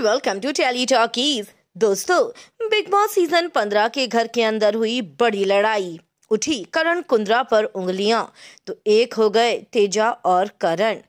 and welcome to tele talkies दोस्तों Bigg Boss season 15 के घर के अंदर हुई बड़ी लड़ाई उठी करण कुंद्रा पर उंगलियां तो एक हो गए तेजा और करण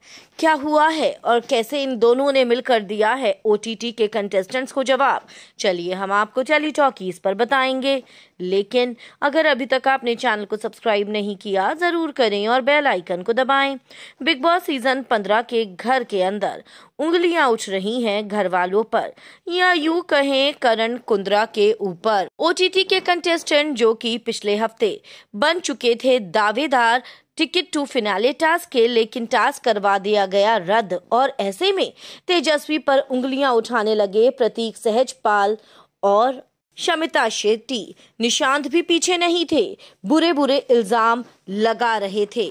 क्या हुआ है और कैसे इन दोनों ने मिलकर दिया है ओटीटी के कंटेस्टेंट्स को जवाब चलिए हम आपको टेली टॉकीज पर बताएंगे लेकिन अगर अभी तक आपने चैनल को सब्सक्राइब नहीं किया जरूर करें और बेल आइकन को दबाएं बिग बॉस सीजन 15 के घर के अंदर उंगलियां उठ रही हैं घर वालों पर या यू कहें करण कुंद्रा के ऊपर ओटीटी के कंटेस्टेंट जो कि पिछले हफ्ते बन चुके थे दावेदार टिकट टू फिनाले टास्क के लेकिन टास्क करवा दिया गया रद्द और ऐसे में तेजस्वी पर उंगलियां उठाने लगे प्रतीक सहजपाल और शमिता शेट्टी निशांत भी पीछे नहीं थे बुरे बुरे इल्जाम लगा रहे थे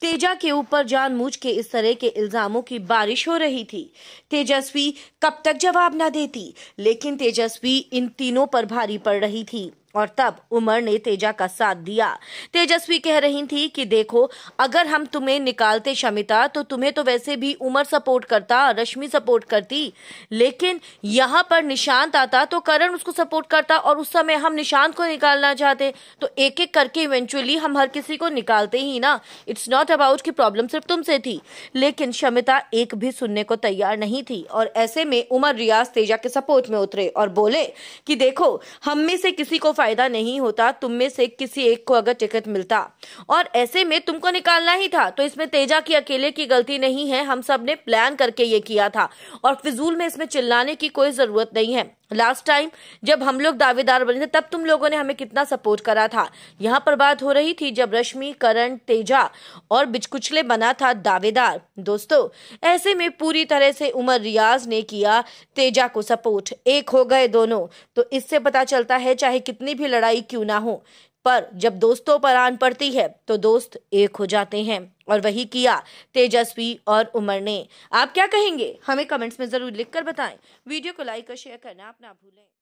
तेजा के ऊपर जानबूझ के इस तरह के इल्जामों की बारिश हो रही थी तेजस्वी कब तक जवाब ना देती लेकिन तेजस्वी इन तीनों पर भारी पड़ रही थी और तब उमर ने तेजा का साथ दिया तेजस्वी कह रही थी कि देखो अगर हम तुम्हें निकालते शमिता तो तुम्हें तो वैसे भी उमर सपोर्ट करता रश्मि सपोर्ट करती लेकिन यहाँ पर निशांत आता तो करण उसको सपोर्ट करता और उस समय हम निशांत को निकालना चाहते तो एक एक करके इवेंचुअली हम हर किसी को निकालते ही ना इट्स नॉट अबाउट की प्रॉब्लम सिर्फ तुमसे थी लेकिन शमिता एक भी सुनने को तैयार नहीं थी और ऐसे में उमर रियाज तेजा के सपोर्ट में उतरे और बोले कि देखो हम में से किसी को फायदा नहीं होता तुम में से किसी एक को अगर टिकट मिलता और ऐसे में तुमको निकालना ही था तो इसमें तेजा की अकेले की गलती नहीं है हम सब ने प्लान करके ये किया था और फिजूल में इसमें चिल्लाने की कोई जरूरत नहीं है लास्ट टाइम जब हम लोग दावेदार बने थे तब तुम लोगों ने हमें कितना सपोर्ट करा था यहाँ पर बात हो रही थी जब रश्मि करण तेजा और बिचकुचले बना था दावेदार दोस्तों ऐसे में पूरी तरह से उमर रियाज ने किया तेजा को सपोर्ट एक हो गए दोनों तो इससे पता चलता है चाहे कितनी भी लड़ाई क्यों ना हो पर जब दोस्तों पर आन पड़ती है तो दोस्त एक हो जाते हैं और वही किया तेजस्वी और उमर ने आप क्या कहेंगे हमें कमेंट्स में ज़रूर लिखकर बताएं वीडियो को लाइक और शेयर करना आप ना भूलें